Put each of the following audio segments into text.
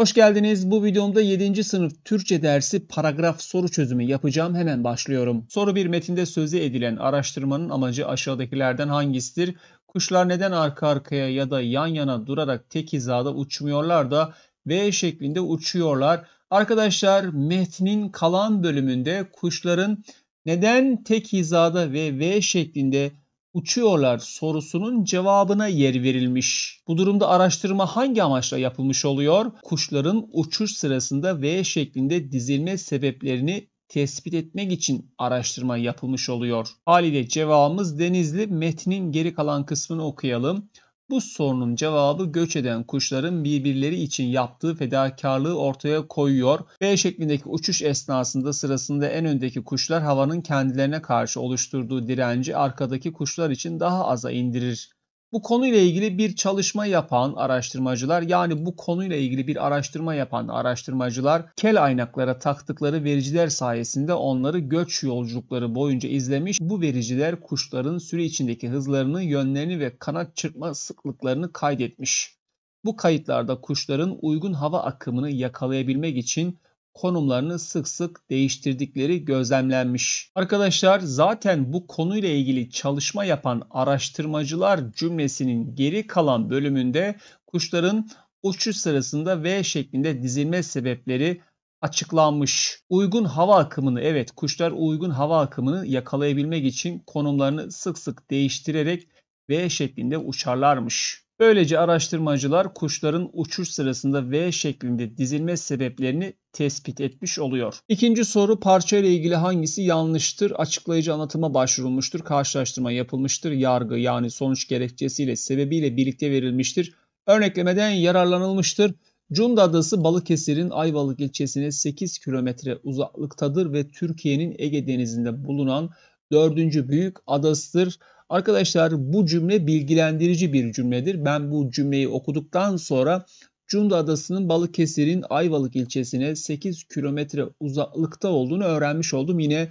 Hoş geldiniz. Bu videomda 7. sınıf Türkçe dersi paragraf soru çözümü yapacağım. Hemen başlıyorum. Soru bir metinde sözü edilen araştırmanın amacı aşağıdakilerden hangisidir? Kuşlar neden arka arkaya ya da yan yana durarak tek hizada uçmuyorlar da V şeklinde uçuyorlar? Arkadaşlar metnin kalan bölümünde kuşların neden tek hizada ve V şeklinde uçuyorlar sorusunun cevabına yer verilmiş. Bu durumda araştırma hangi amaçla yapılmış oluyor? Kuşların uçuş sırasında V şeklinde dizilme sebeplerini tespit etmek için araştırma yapılmış oluyor. Haliyle cevabımız Denizli metnin geri kalan kısmını okuyalım. Bu sorunun cevabı göç eden kuşların birbirleri için yaptığı fedakarlığı ortaya koyuyor. B şeklindeki uçuş esnasında sırasında en öndeki kuşlar havanın kendilerine karşı oluşturduğu direnci arkadaki kuşlar için daha aza indirir. Bu konuyla ilgili bir çalışma yapan araştırmacılar yani bu konuyla ilgili bir araştırma yapan araştırmacılar kel aynaklara taktıkları vericiler sayesinde onları göç yolculukları boyunca izlemiş. Bu vericiler kuşların sürü içindeki hızlarını, yönlerini ve kanat çırpma sıklıklarını kaydetmiş. Bu kayıtlarda kuşların uygun hava akımını yakalayabilmek için konumlarını sık sık değiştirdikleri gözlemlenmiş. Arkadaşlar zaten bu konuyla ilgili çalışma yapan araştırmacılar cümlesinin geri kalan bölümünde kuşların uçuş sırasında V şeklinde dizilme sebepleri açıklanmış. Uygun hava akımını evet kuşlar uygun hava akımını yakalayabilmek için konumlarını sık sık değiştirerek V şeklinde uçarlarmış. Böylece araştırmacılar kuşların uçuş sırasında V şeklinde dizilme sebeplerini tespit etmiş oluyor. İkinci soru parça ile ilgili hangisi yanlıştır? Açıklayıcı anlatıma başvurulmuştur, karşılaştırma yapılmıştır, yargı yani sonuç gerekçesiyle sebebiyle birlikte verilmiştir. Örneklemeden yararlanılmıştır. Cunda Adası Balıkesir'in Ayvalık ilçesine 8 kilometre uzaklıktadır ve Türkiye'nin Ege Denizi'nde bulunan dördüncü büyük adasıdır. Arkadaşlar bu cümle bilgilendirici bir cümledir. Ben bu cümleyi okuduktan sonra Cunda Adası'nın Balıkesir'in Ayvalık ilçesine 8 kilometre uzaklıkta olduğunu öğrenmiş oldum. Yine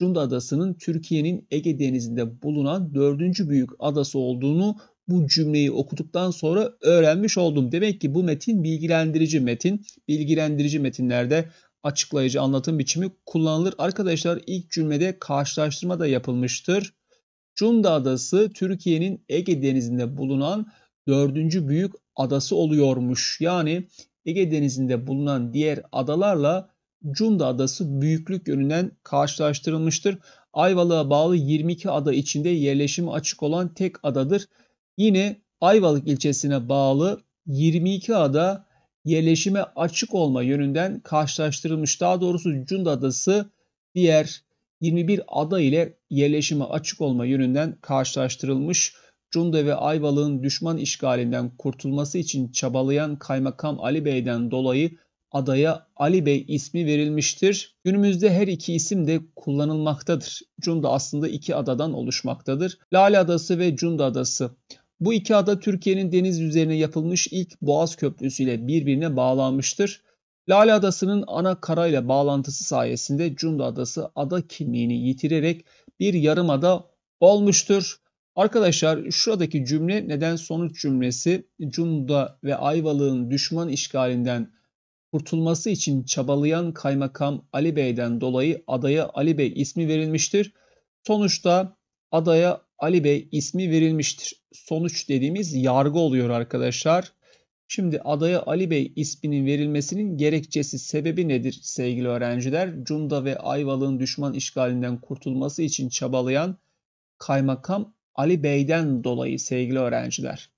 Cunda Adası'nın Türkiye'nin Ege Denizi'nde bulunan dördüncü büyük adası olduğunu bu cümleyi okuduktan sonra öğrenmiş oldum. Demek ki bu metin bilgilendirici metin. Bilgilendirici metinlerde açıklayıcı anlatım biçimi kullanılır. Arkadaşlar ilk cümlede karşılaştırma da yapılmıştır. Cunda Adası Türkiye'nin Ege Denizi'nde bulunan dördüncü büyük adası oluyormuş. Yani Ege Denizi'nde bulunan diğer adalarla Cunda Adası büyüklük yönünden karşılaştırılmıştır. Ayvalık'a bağlı 22 ada içinde yerleşim açık olan tek adadır. Yine Ayvalık ilçesine bağlı 22 ada yerleşime açık olma yönünden karşılaştırılmış. Daha doğrusu Cunda Adası diğer 21 ada ile yerleşime açık olma yönünden karşılaştırılmış Cunda ve Ayvalık'ın düşman işgalinden kurtulması için çabalayan Kaymakam Ali Bey'den dolayı adaya Ali Bey ismi verilmiştir. Günümüzde her iki isim de kullanılmaktadır. Cunda aslında iki adadan oluşmaktadır. Lale Adası ve Cunda Adası. Bu iki ada Türkiye'nin deniz üzerine yapılmış ilk Boğaz Köprüsü ile birbirine bağlanmıştır. Lale Adası'nın ana karayla bağlantısı sayesinde Cunda Adası ada kimliğini yitirerek bir yarımada olmuştur. Arkadaşlar şuradaki cümle neden sonuç cümlesi Cunda ve Ayvalık'ın düşman işgalinden kurtulması için çabalayan kaymakam Ali Bey'den dolayı adaya Ali Bey ismi verilmiştir. Sonuçta adaya Ali Bey ismi verilmiştir. Sonuç dediğimiz yargı oluyor arkadaşlar. Şimdi adaya Ali Bey isminin verilmesinin gerekçesi sebebi nedir sevgili öğrenciler? Cunda ve Ayvalık'ın düşman işgalinden kurtulması için çabalayan kaymakam Ali Bey'den dolayı sevgili öğrenciler.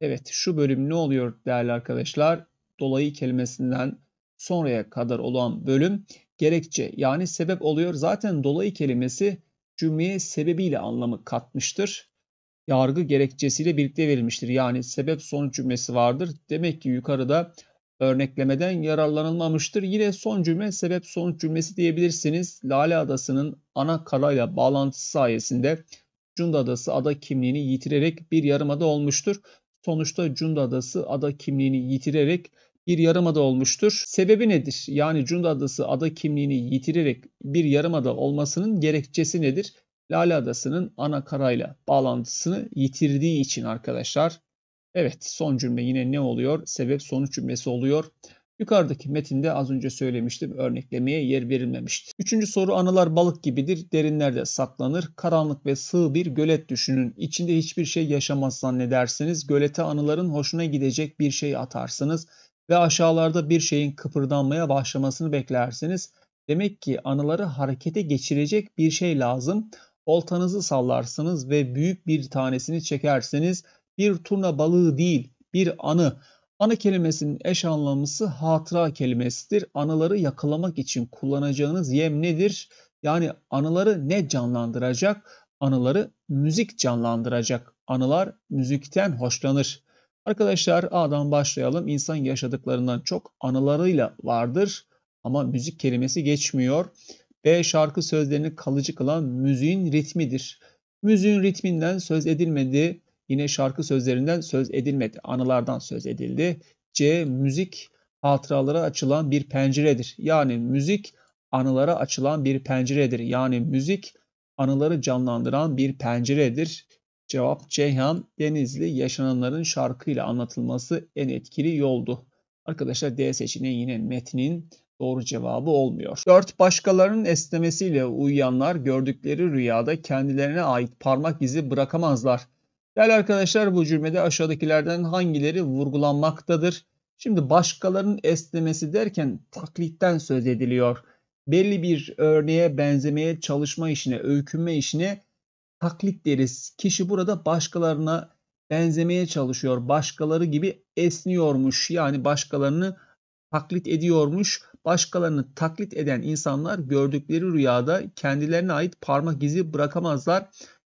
Evet şu bölüm ne oluyor değerli arkadaşlar? Dolayı kelimesinden sonraya kadar olan bölüm gerekçe yani sebep oluyor. Zaten dolayı kelimesi cümleye sebebiyle anlamı katmıştır yargı gerekçesiyle birlikte verilmiştir. Yani sebep sonuç cümlesi vardır. Demek ki yukarıda örneklemeden yararlanılmamıştır. Yine son cümle sebep sonuç cümlesi diyebilirsiniz. Lale Adası'nın ana karayla bağlantısı sayesinde Cunda Adası ada kimliğini yitirerek bir yarımada olmuştur. Sonuçta Cunda Adası ada kimliğini yitirerek bir yarımada olmuştur. Sebebi nedir? Yani Cunda Adası ada kimliğini yitirerek bir yarımada olmasının gerekçesi nedir? Lale Adası'nın ana karayla bağlantısını yitirdiği için arkadaşlar. Evet son cümle yine ne oluyor? Sebep sonuç cümlesi oluyor. Yukarıdaki metinde az önce söylemiştim örneklemeye yer verilmemişti. Üçüncü soru anılar balık gibidir derinlerde saklanır. Karanlık ve sığ bir gölet düşünün. İçinde hiçbir şey yaşamaz zannedersiniz. Gölete anıların hoşuna gidecek bir şey atarsınız. Ve aşağılarda bir şeyin kıpırdanmaya başlamasını beklersiniz. Demek ki anıları harekete geçirecek bir şey lazım oltanızı sallarsınız ve büyük bir tanesini çekerseniz bir turna balığı değil bir anı. Anı kelimesinin eş anlamlısı hatıra kelimesidir. Anıları yakalamak için kullanacağınız yem nedir? Yani anıları ne canlandıracak? Anıları müzik canlandıracak. Anılar müzikten hoşlanır. Arkadaşlar A'dan başlayalım. İnsan yaşadıklarından çok anılarıyla vardır ama müzik kelimesi geçmiyor. B. Şarkı sözlerini kalıcı kılan müziğin ritmidir. Müziğin ritminden söz edilmedi. Yine şarkı sözlerinden söz edilmedi. Anılardan söz edildi. C. Müzik hatıralara açılan bir penceredir. Yani müzik anılara açılan bir penceredir. Yani müzik anıları canlandıran bir penceredir. Cevap Ceyhan Denizli yaşananların şarkıyla anlatılması en etkili yoldu. Arkadaşlar D seçeneği yine metnin doğru cevabı olmuyor. 4. Başkalarının esnemesiyle uyuyanlar gördükleri rüyada kendilerine ait parmak izi bırakamazlar. Değerli arkadaşlar bu cümlede aşağıdakilerden hangileri vurgulanmaktadır? Şimdi başkalarının esnemesi derken taklitten söz ediliyor. Belli bir örneğe benzemeye çalışma işine, öykünme işine taklit deriz. Kişi burada başkalarına benzemeye çalışıyor. Başkaları gibi esniyormuş. Yani başkalarını taklit ediyormuş. Başkalarını taklit eden insanlar gördükleri rüyada kendilerine ait parmak izi bırakamazlar.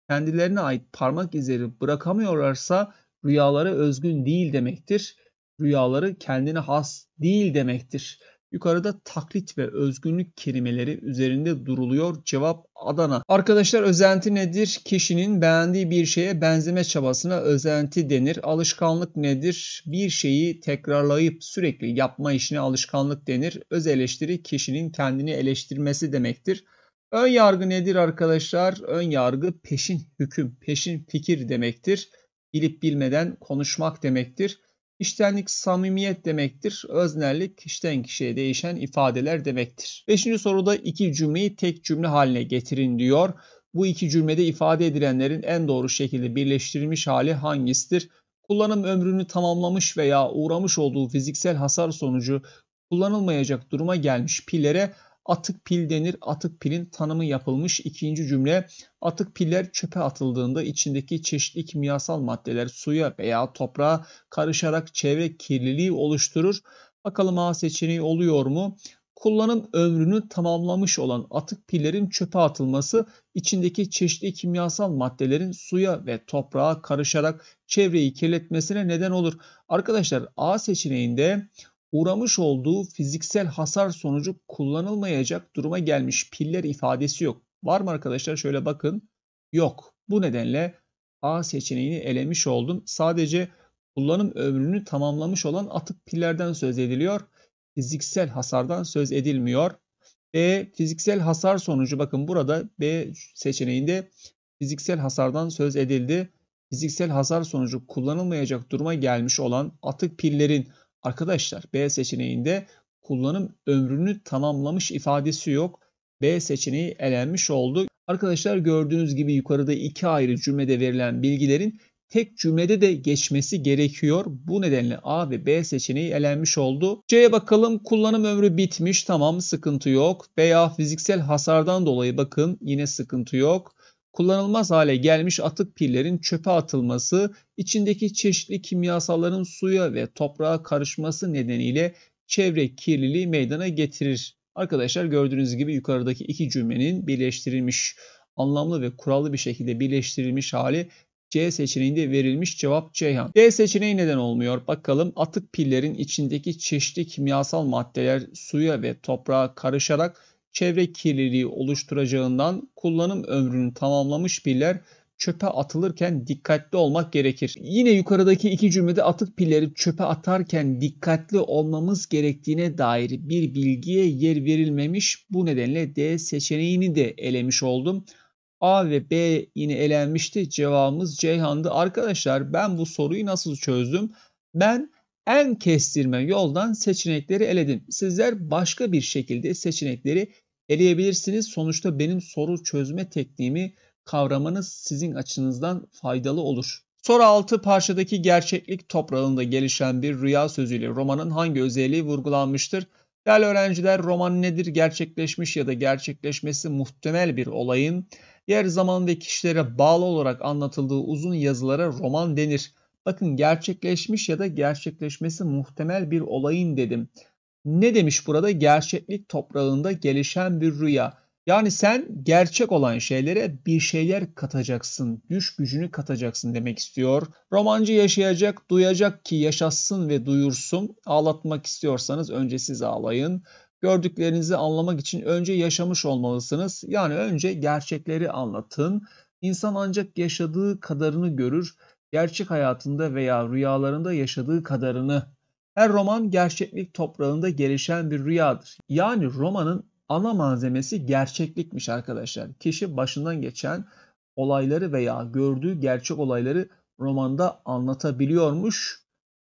Kendilerine ait parmak izleri bırakamıyorlarsa rüyaları özgün değil demektir. Rüyaları kendine has değil demektir. Yukarıda taklit ve özgünlük kelimeleri üzerinde duruluyor. Cevap Adana. Arkadaşlar özenti nedir? Kişinin beğendiği bir şeye benzeme çabasına özenti denir. Alışkanlık nedir? Bir şeyi tekrarlayıp sürekli yapma işine alışkanlık denir. Öz eleştiri kişinin kendini eleştirmesi demektir. Ön yargı nedir arkadaşlar? Ön yargı peşin hüküm, peşin fikir demektir. Bilip bilmeden konuşmak demektir. İştenlik samimiyet demektir. Öznerlik kişiden kişiye değişen ifadeler demektir. Beşinci soruda iki cümleyi tek cümle haline getirin diyor. Bu iki cümlede ifade edilenlerin en doğru şekilde birleştirilmiş hali hangisidir? Kullanım ömrünü tamamlamış veya uğramış olduğu fiziksel hasar sonucu kullanılmayacak duruma gelmiş pillere Atık pil denir. Atık pilin tanımı yapılmış. İkinci cümle atık piller çöpe atıldığında içindeki çeşitli kimyasal maddeler suya veya toprağa karışarak çevre kirliliği oluşturur. Bakalım A seçeneği oluyor mu? kullanım ömrünü tamamlamış olan atık pillerin çöpe atılması içindeki çeşitli kimyasal maddelerin suya ve toprağa karışarak çevreyi kirletmesine neden olur. Arkadaşlar A seçeneğinde uğramış olduğu fiziksel hasar sonucu kullanılmayacak duruma gelmiş piller ifadesi yok. Var mı arkadaşlar? Şöyle bakın. Yok. Bu nedenle A seçeneğini elemiş oldum. Sadece kullanım ömrünü tamamlamış olan atık pillerden söz ediliyor. Fiziksel hasardan söz edilmiyor. B fiziksel hasar sonucu bakın burada B seçeneğinde fiziksel hasardan söz edildi. Fiziksel hasar sonucu kullanılmayacak duruma gelmiş olan atık pillerin Arkadaşlar B seçeneğinde kullanım ömrünü tamamlamış ifadesi yok. B seçeneği elenmiş oldu. Arkadaşlar gördüğünüz gibi yukarıda iki ayrı cümlede verilen bilgilerin tek cümlede de geçmesi gerekiyor. Bu nedenle A ve B seçeneği elenmiş oldu. C'ye bakalım kullanım ömrü bitmiş tamam sıkıntı yok. Veya fiziksel hasardan dolayı bakın yine sıkıntı yok kullanılmaz hale gelmiş atık pillerin çöpe atılması, içindeki çeşitli kimyasalların suya ve toprağa karışması nedeniyle çevre kirliliği meydana getirir. Arkadaşlar gördüğünüz gibi yukarıdaki iki cümlenin birleştirilmiş, anlamlı ve kurallı bir şekilde birleştirilmiş hali C seçeneğinde verilmiş cevap Ceyhan. D seçeneği neden olmuyor? Bakalım atık pillerin içindeki çeşitli kimyasal maddeler suya ve toprağa karışarak çevre kirliliği oluşturacağından kullanım ömrünü tamamlamış piller çöpe atılırken dikkatli olmak gerekir. Yine yukarıdaki iki cümlede atık pilleri çöpe atarken dikkatli olmamız gerektiğine dair bir bilgiye yer verilmemiş. Bu nedenle D seçeneğini de elemiş oldum. A ve B yine elenmişti. Cevabımız Ceyhan'dı. Arkadaşlar ben bu soruyu nasıl çözdüm? Ben en kestirme yoldan seçenekleri eledim. Sizler başka bir şekilde seçenekleri eleyebilirsiniz. Sonuçta benim soru çözme tekniğimi kavramanız sizin açınızdan faydalı olur. Soru 6 parçadaki gerçeklik toprağında gelişen bir rüya sözüyle romanın hangi özelliği vurgulanmıştır? Değerli öğrenciler roman nedir? Gerçekleşmiş ya da gerçekleşmesi muhtemel bir olayın yer, zaman ve kişilere bağlı olarak anlatıldığı uzun yazılara roman denir. Bakın gerçekleşmiş ya da gerçekleşmesi muhtemel bir olayın dedim. Ne demiş burada? Gerçeklik toprağında gelişen bir rüya. Yani sen gerçek olan şeylere bir şeyler katacaksın, düş gücünü katacaksın demek istiyor. Romancı yaşayacak, duyacak ki yaşasın ve duyursun. Ağlatmak istiyorsanız önce siz ağlayın. Gördüklerinizi anlamak için önce yaşamış olmalısınız. Yani önce gerçekleri anlatın. İnsan ancak yaşadığı kadarını görür gerçek hayatında veya rüyalarında yaşadığı kadarını. Her roman gerçeklik toprağında gelişen bir rüyadır. Yani romanın ana malzemesi gerçeklikmiş arkadaşlar. Kişi başından geçen olayları veya gördüğü gerçek olayları romanda anlatabiliyormuş.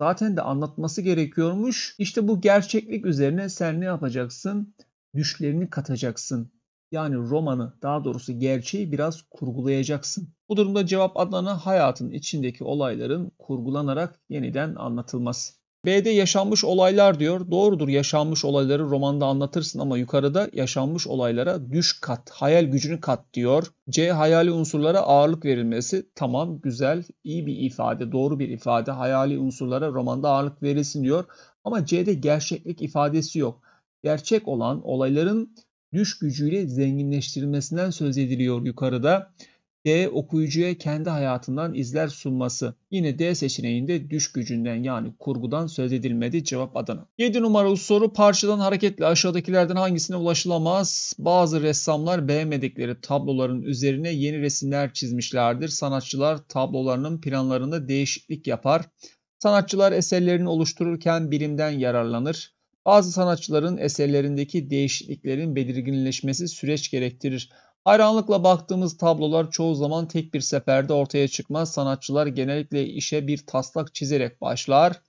Zaten de anlatması gerekiyormuş. İşte bu gerçeklik üzerine sen ne yapacaksın? Düşlerini katacaksın yani romanı daha doğrusu gerçeği biraz kurgulayacaksın. Bu durumda cevap Adnan'a hayatın içindeki olayların kurgulanarak yeniden anlatılması. B'de yaşanmış olaylar diyor. Doğrudur yaşanmış olayları romanda anlatırsın ama yukarıda yaşanmış olaylara düş kat, hayal gücünü kat diyor. C hayali unsurlara ağırlık verilmesi. Tamam güzel, iyi bir ifade, doğru bir ifade. Hayali unsurlara romanda ağırlık verilsin diyor. Ama C'de gerçeklik ifadesi yok. Gerçek olan olayların düş gücüyle zenginleştirilmesinden söz ediliyor yukarıda. D. Okuyucuya kendi hayatından izler sunması. Yine D seçeneğinde düş gücünden yani kurgudan söz edilmedi cevap Adana. 7 numaralı soru parçadan hareketle aşağıdakilerden hangisine ulaşılamaz? Bazı ressamlar beğenmedikleri tabloların üzerine yeni resimler çizmişlerdir. Sanatçılar tablolarının planlarında değişiklik yapar. Sanatçılar eserlerini oluştururken bilimden yararlanır. Bazı sanatçıların eserlerindeki değişikliklerin belirginleşmesi süreç gerektirir. Hayranlıkla baktığımız tablolar çoğu zaman tek bir seferde ortaya çıkmaz. Sanatçılar genellikle işe bir taslak çizerek başlar.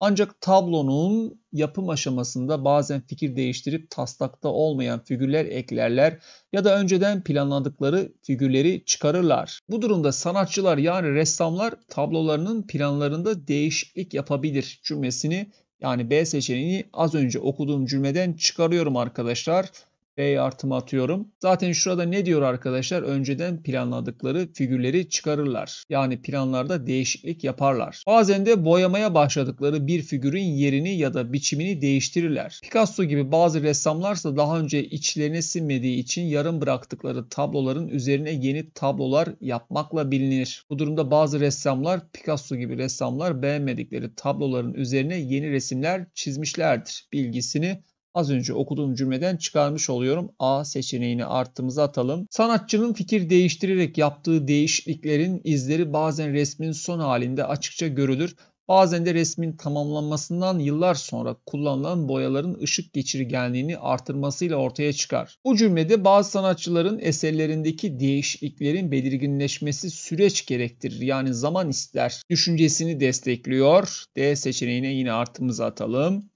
Ancak tablonun yapım aşamasında bazen fikir değiştirip taslakta olmayan figürler eklerler ya da önceden planladıkları figürleri çıkarırlar. Bu durumda sanatçılar yani ressamlar tablolarının planlarında değişiklik yapabilir cümlesini yani B seçeneğini az önce okuduğum cümleden çıkarıyorum arkadaşlar. B'ye artımı atıyorum. Zaten şurada ne diyor arkadaşlar? Önceden planladıkları figürleri çıkarırlar. Yani planlarda değişiklik yaparlar. Bazen de boyamaya başladıkları bir figürün yerini ya da biçimini değiştirirler. Picasso gibi bazı ressamlarsa daha önce içlerine sinmediği için yarım bıraktıkları tabloların üzerine yeni tablolar yapmakla bilinir. Bu durumda bazı ressamlar Picasso gibi ressamlar beğenmedikleri tabloların üzerine yeni resimler çizmişlerdir. Bilgisini az önce okuduğum cümleden çıkarmış oluyorum. A seçeneğini artımıza atalım. Sanatçının fikir değiştirerek yaptığı değişikliklerin izleri bazen resmin son halinde açıkça görülür. Bazen de resmin tamamlanmasından yıllar sonra kullanılan boyaların ışık geçirgenliğini artırmasıyla ortaya çıkar. Bu cümlede bazı sanatçıların eserlerindeki değişikliklerin belirginleşmesi süreç gerektirir. Yani zaman ister düşüncesini destekliyor. D seçeneğine yine artımızı atalım.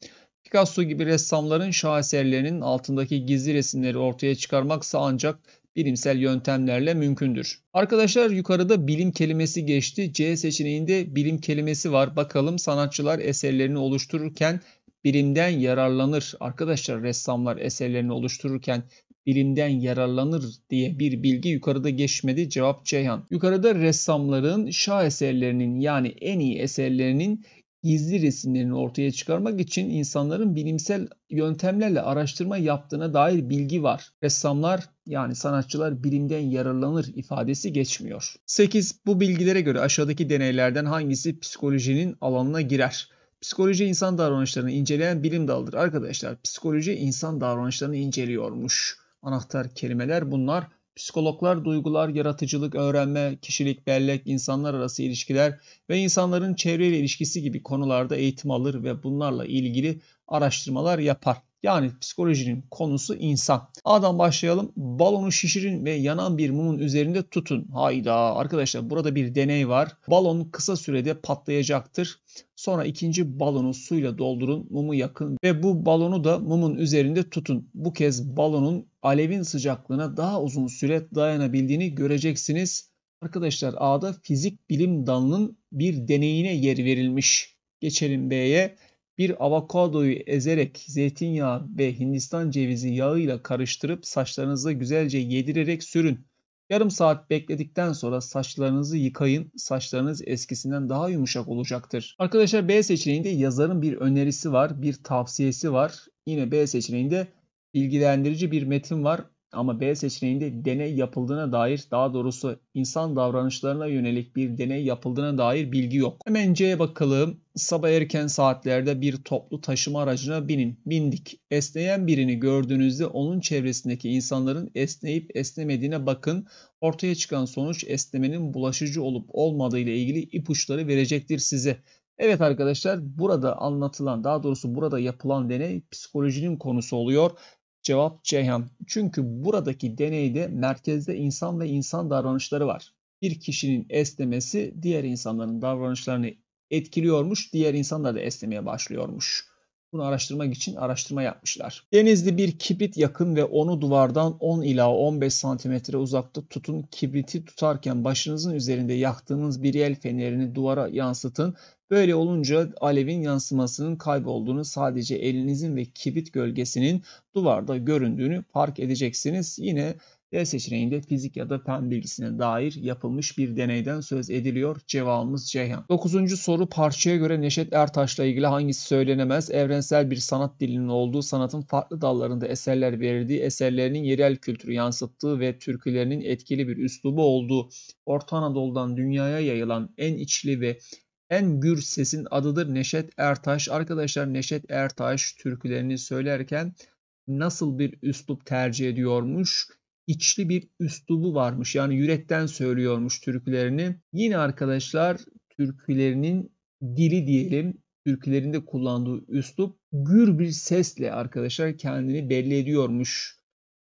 Picasso gibi ressamların şaheserlerinin altındaki gizli resimleri ortaya çıkarmaksa ancak bilimsel yöntemlerle mümkündür. Arkadaşlar yukarıda bilim kelimesi geçti. C seçeneğinde bilim kelimesi var. Bakalım sanatçılar eserlerini oluştururken bilimden yararlanır. Arkadaşlar ressamlar eserlerini oluştururken bilimden yararlanır diye bir bilgi yukarıda geçmedi. Cevap Ceyhan. Yukarıda ressamların şah eserlerinin yani en iyi eserlerinin gizli resimlerini ortaya çıkarmak için insanların bilimsel yöntemlerle araştırma yaptığına dair bilgi var. Ressamlar yani sanatçılar bilimden yararlanır ifadesi geçmiyor. 8. Bu bilgilere göre aşağıdaki deneylerden hangisi psikolojinin alanına girer? Psikoloji insan davranışlarını inceleyen bilim dalıdır. Arkadaşlar psikoloji insan davranışlarını inceliyormuş. Anahtar kelimeler bunlar. Psikologlar duygular, yaratıcılık, öğrenme, kişilik, bellek, insanlar arası ilişkiler ve insanların çevreyle ilişkisi gibi konularda eğitim alır ve bunlarla ilgili araştırmalar yapar. Yani psikolojinin konusu insan. A'dan başlayalım. Balonu şişirin ve yanan bir mumun üzerinde tutun. Hayda arkadaşlar burada bir deney var. Balon kısa sürede patlayacaktır. Sonra ikinci balonu suyla doldurun, mumu yakın ve bu balonu da mumun üzerinde tutun. Bu kez balonun alevin sıcaklığına daha uzun süre dayanabildiğini göreceksiniz. Arkadaşlar A'da fizik bilim dalının bir deneyine yer verilmiş. Geçelim B'ye. Bir avokadoyu ezerek zeytinyağı ve hindistan cevizi yağıyla karıştırıp saçlarınıza güzelce yedirerek sürün. Yarım saat bekledikten sonra saçlarınızı yıkayın. Saçlarınız eskisinden daha yumuşak olacaktır. Arkadaşlar B seçeneğinde yazarın bir önerisi var, bir tavsiyesi var. Yine B seçeneğinde bilgilendirici bir metin var. Ama B seçeneğinde deney yapıldığına dair daha doğrusu insan davranışlarına yönelik bir deney yapıldığına dair bilgi yok. Hemen C'ye bakalım. Sabah erken saatlerde bir toplu taşıma aracına binin. Bindik. Esneyen birini gördüğünüzde onun çevresindeki insanların esneyip esnemediğine bakın. Ortaya çıkan sonuç esnemenin bulaşıcı olup olmadığı ile ilgili ipuçları verecektir size. Evet arkadaşlar burada anlatılan daha doğrusu burada yapılan deney psikolojinin konusu oluyor Cevap Ceyhan. Çünkü buradaki deneyde merkezde insan ve insan davranışları var. Bir kişinin esnemesi diğer insanların davranışlarını etkiliyormuş, diğer insanlar da esnemeye başlıyormuş. Bunu araştırmak için araştırma yapmışlar. Denizli bir kibrit yakın ve onu duvardan 10 ila 15 santimetre uzakta tutun. Kibriti tutarken başınızın üzerinde yaktığınız bir el fenerini duvara yansıtın Böyle olunca alevin yansımasının kaybolduğunu sadece elinizin ve kibrit gölgesinin duvarda göründüğünü fark edeceksiniz. Yine D seçeneğinde fizik ya da fen bilgisine dair yapılmış bir deneyden söz ediliyor. Cevabımız Ceyhan. 9. soru parçaya göre Neşet Ertaş'la ilgili hangisi söylenemez? Evrensel bir sanat dilinin olduğu, sanatın farklı dallarında eserler verildiği, eserlerinin yerel kültürü yansıttığı ve türkülerinin etkili bir üslubu olduğu, Orta Anadolu'dan dünyaya yayılan en içli ve en gür sesin adıdır Neşet Ertaş. Arkadaşlar Neşet Ertaş türkülerini söylerken nasıl bir üslup tercih ediyormuş? İçli bir üslubu varmış. Yani yürekten söylüyormuş türkülerini. Yine arkadaşlar türkülerinin dili diyelim. Türkülerinde kullandığı üslup gür bir sesle arkadaşlar kendini belli ediyormuş.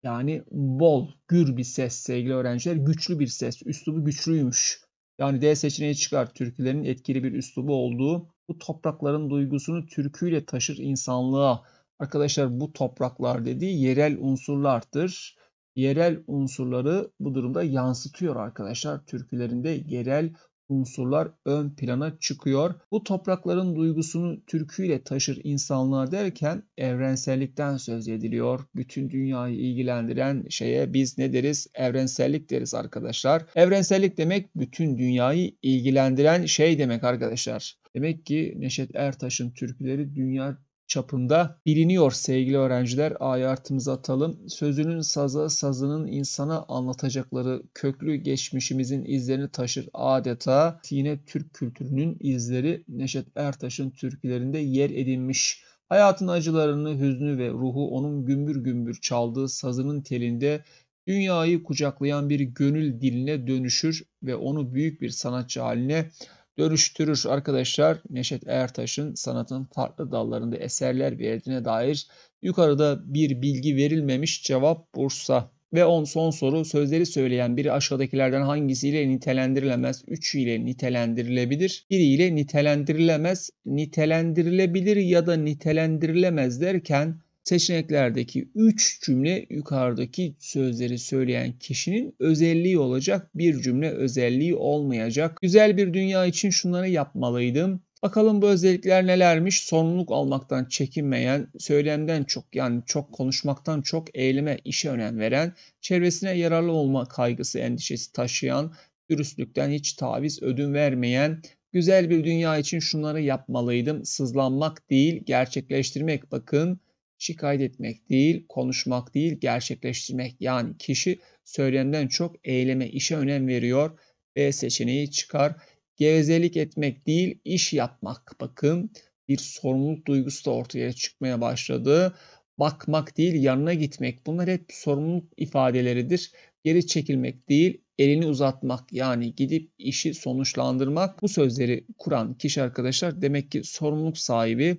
Yani bol, gür bir ses sevgili öğrenciler. Güçlü bir ses. Üslubu güçlüymüş. Yani D seçeneği çıkar. Türkülerin etkili bir üslubu olduğu bu toprakların duygusunu türküyle taşır insanlığa. Arkadaşlar bu topraklar dediği yerel unsurlardır. Yerel unsurları bu durumda yansıtıyor arkadaşlar. Türkülerinde yerel unsurlar ön plana çıkıyor. Bu toprakların duygusunu türküyle taşır insanlığa derken evrensellikten söz ediliyor. Bütün dünyayı ilgilendiren şeye biz ne deriz? Evrensellik deriz arkadaşlar. Evrensellik demek bütün dünyayı ilgilendiren şey demek arkadaşlar. Demek ki Neşet Ertaş'ın türküleri dünya çapında biliniyor sevgili öğrenciler. A'yı artımıza atalım. Sözünün sazı sazının insana anlatacakları köklü geçmişimizin izlerini taşır adeta. Yine Türk kültürünün izleri Neşet Ertaş'ın türkülerinde yer edinmiş. Hayatın acılarını, hüznü ve ruhu onun gümbür gümbür çaldığı sazının telinde dünyayı kucaklayan bir gönül diline dönüşür ve onu büyük bir sanatçı haline dönüştürür arkadaşlar. Neşet Ertaş'ın sanatın farklı dallarında eserler verdiğine dair yukarıda bir bilgi verilmemiş cevap Bursa. Ve on son soru sözleri söyleyen biri aşağıdakilerden hangisiyle nitelendirilemez? Üçü ile nitelendirilebilir. Biri ile nitelendirilemez. Nitelendirilebilir ya da nitelendirilemez derken Seçeneklerdeki 3 cümle yukarıdaki sözleri söyleyen kişinin özelliği olacak, bir cümle özelliği olmayacak. Güzel bir dünya için şunları yapmalıydım. Bakalım bu özellikler nelermiş? Sorumluluk almaktan çekinmeyen, söylemden çok yani çok konuşmaktan çok eyleme, işe önem veren, çevresine yararlı olma kaygısı, endişesi taşıyan, dürüstlükten hiç taviz ödün vermeyen, güzel bir dünya için şunları yapmalıydım. Sızlanmak değil, gerçekleştirmek bakın şikayet etmek değil, konuşmak değil, gerçekleştirmek. Yani kişi söylemden çok eyleme, işe önem veriyor. B seçeneği çıkar. Gevezelik etmek değil, iş yapmak. Bakın bir sorumluluk duygusu da ortaya çıkmaya başladı. Bakmak değil, yanına gitmek. Bunlar hep sorumluluk ifadeleridir. Geri çekilmek değil, elini uzatmak yani gidip işi sonuçlandırmak. Bu sözleri kuran kişi arkadaşlar demek ki sorumluluk sahibi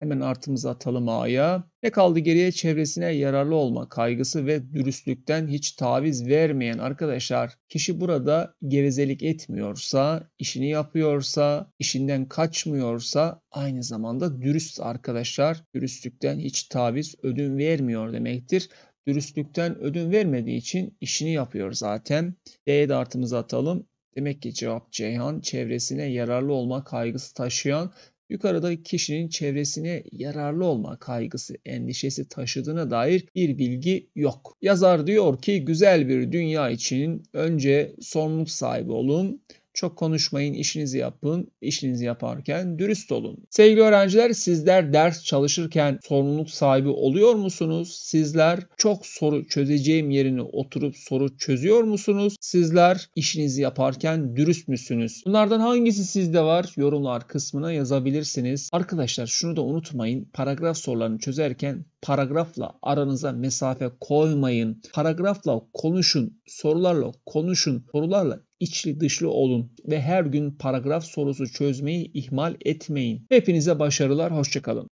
Hemen artımızı atalım A'ya. Ne kaldı geriye? Çevresine yararlı olma kaygısı ve dürüstlükten hiç taviz vermeyen arkadaşlar kişi burada gevezelik etmiyorsa, işini yapıyorsa, işinden kaçmıyorsa aynı zamanda dürüst arkadaşlar dürüstlükten hiç taviz ödün vermiyor demektir. Dürüstlükten ödün vermediği için işini yapıyor zaten. D'ye de artımızı atalım. Demek ki cevap Ceyhan çevresine yararlı olma kaygısı taşıyan yukarıda kişinin çevresine yararlı olma kaygısı, endişesi taşıdığına dair bir bilgi yok. Yazar diyor ki güzel bir dünya için önce sorumluluk sahibi olun çok konuşmayın, işinizi yapın. İşinizi yaparken dürüst olun. Sevgili öğrenciler, sizler ders çalışırken sorumluluk sahibi oluyor musunuz? Sizler çok soru çözeceğim yerine oturup soru çözüyor musunuz? Sizler işinizi yaparken dürüst müsünüz? Bunlardan hangisi sizde var? Yorumlar kısmına yazabilirsiniz. Arkadaşlar şunu da unutmayın. Paragraf sorularını çözerken paragrafla aranıza mesafe koymayın. Paragrafla konuşun, sorularla konuşun, sorularla içli dışlı olun ve her gün paragraf sorusu çözmeyi ihmal etmeyin. Hepinize başarılar, hoşçakalın.